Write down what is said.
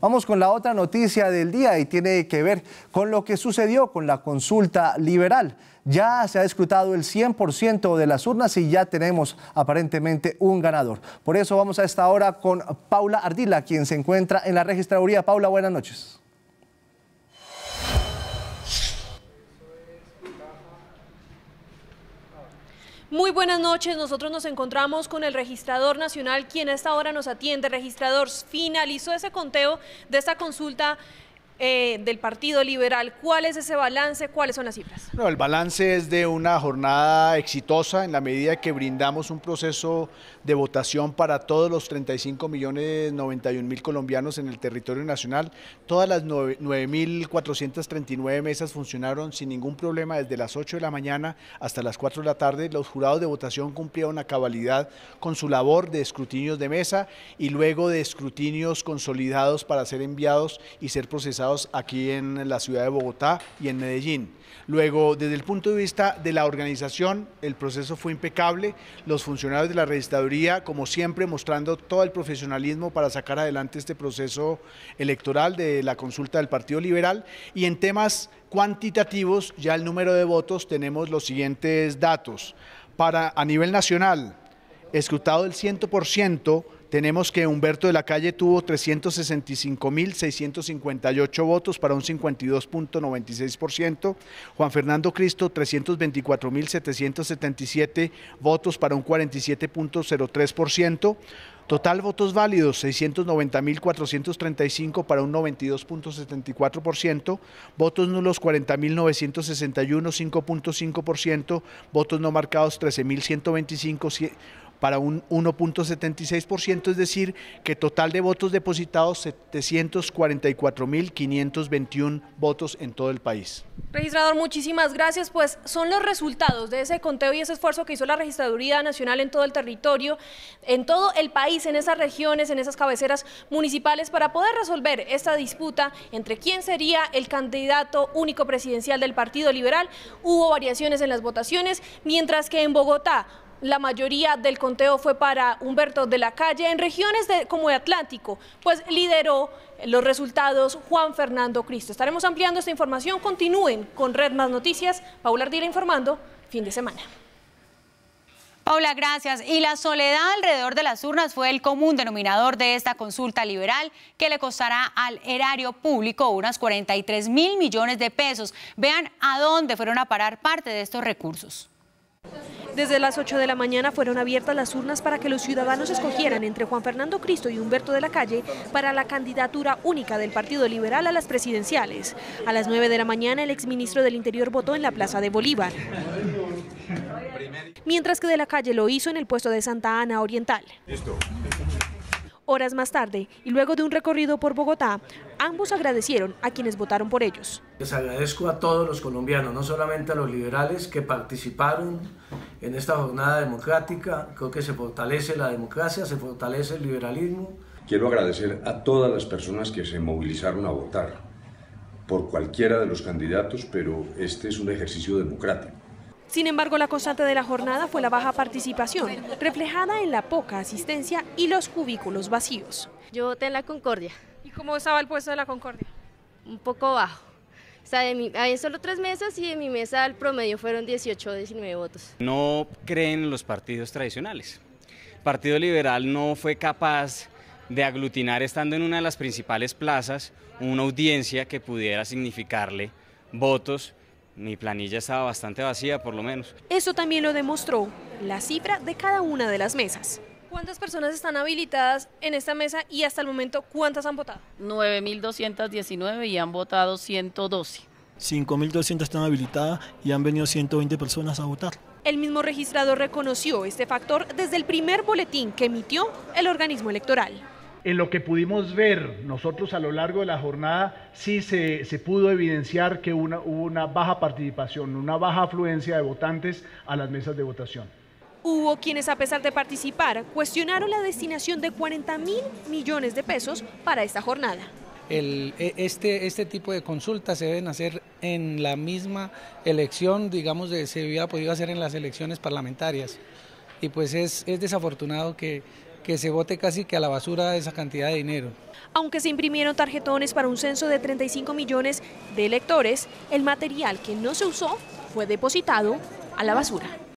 Vamos con la otra noticia del día y tiene que ver con lo que sucedió con la consulta liberal. Ya se ha escrutado el 100% de las urnas y ya tenemos aparentemente un ganador. Por eso vamos a esta hora con Paula Ardila, quien se encuentra en la registraduría. Paula, buenas noches. Muy buenas noches, nosotros nos encontramos con el registrador nacional, quien a esta hora nos atiende. Registrador, finalizó ese conteo de esta consulta eh, del Partido Liberal. ¿Cuál es ese balance? ¿Cuáles son las cifras? No, el balance es de una jornada exitosa en la medida que brindamos un proceso de votación para todos los 35 millones 91 mil colombianos en el territorio nacional. Todas las 9.439 mesas funcionaron sin ningún problema desde las 8 de la mañana hasta las 4 de la tarde. Los jurados de votación cumplieron a cabalidad con su labor de escrutinios de mesa y luego de escrutinios consolidados para ser enviados y ser procesados aquí en la ciudad de Bogotá y en Medellín. Luego, desde el punto de vista de la organización, el proceso fue impecable. Los funcionarios de la registraduría, como siempre, mostrando todo el profesionalismo para sacar adelante este proceso electoral de la consulta del Partido Liberal. Y en temas cuantitativos, ya el número de votos, tenemos los siguientes datos. Para, a nivel nacional, escrutado el 100%, tenemos que Humberto de la Calle tuvo 365.658 votos para un 52.96%, Juan Fernando Cristo 324.777 votos para un 47.03%, Total votos válidos, 690.435 para un 92.74%, votos nulos 40.961, 5.5%, votos no marcados 13.125, para un 1.76%, es decir, que total de votos depositados 744.521 votos en todo el país. Registrador, muchísimas gracias. Pues son los resultados de ese conteo y ese esfuerzo que hizo la Registraduría Nacional en todo el territorio, en todo el país, en esas regiones, en esas cabeceras municipales, para poder resolver esta disputa entre quién sería el candidato único presidencial del Partido Liberal. Hubo variaciones en las votaciones, mientras que en Bogotá la mayoría del conteo fue para Humberto de la Calle en regiones como el Atlántico, pues lideró los resultados Juan Fernando Cristo. Estaremos ampliando esta información. Continúen con Red Más Noticias. Paula Ardila informando. Fin de semana. Paula, gracias. Y la soledad alrededor de las urnas fue el común denominador de esta consulta liberal que le costará al erario público unas 43 mil millones de pesos. Vean a dónde fueron a parar parte de estos recursos. Desde las 8 de la mañana fueron abiertas las urnas para que los ciudadanos escogieran entre Juan Fernando Cristo y Humberto de la Calle para la candidatura única del Partido Liberal a las presidenciales. A las 9 de la mañana el exministro del Interior votó en la Plaza de Bolívar. Mientras que de la Calle lo hizo en el puesto de Santa Ana Oriental horas más tarde y luego de un recorrido por Bogotá, ambos agradecieron a quienes votaron por ellos. Les agradezco a todos los colombianos, no solamente a los liberales que participaron en esta jornada democrática. Creo que se fortalece la democracia, se fortalece el liberalismo. Quiero agradecer a todas las personas que se movilizaron a votar por cualquiera de los candidatos, pero este es un ejercicio democrático sin embargo, la constante de la jornada fue la baja participación, reflejada en la poca asistencia y los cubículos vacíos. Yo voté en la Concordia. ¿Y cómo estaba el puesto de la Concordia? Un poco bajo. O sea, de solo tres mesas y en mi mesa el promedio fueron 18 o 19 votos. No creen los partidos tradicionales. El Partido Liberal no fue capaz de aglutinar, estando en una de las principales plazas, una audiencia que pudiera significarle votos mi planilla estaba bastante vacía por lo menos. Eso también lo demostró la cifra de cada una de las mesas. ¿Cuántas personas están habilitadas en esta mesa y hasta el momento cuántas han votado? 9.219 y han votado 112. 5.200 están habilitadas y han venido 120 personas a votar. El mismo registrador reconoció este factor desde el primer boletín que emitió el organismo electoral en lo que pudimos ver nosotros a lo largo de la jornada, sí se, pudo evidenciar que hubo una baja participación, una baja afluencia de votantes a las mesas de votación. Hubo quienes, a pesar de participar, cuestionaron la destinación de 40 mil millones de pesos para esta jornada. E, este, este tipo de consultas se deben hacer en la misma elección, digamos, de, se hubiera podido hacer en las elecciones parlamentarias. Y pues es desafortunado que que se bote casi que a la basura esa cantidad de dinero. Aunque se imprimieron tarjetones para un censo de 35 millones de electores, el material que no se usó fue depositado a la basura.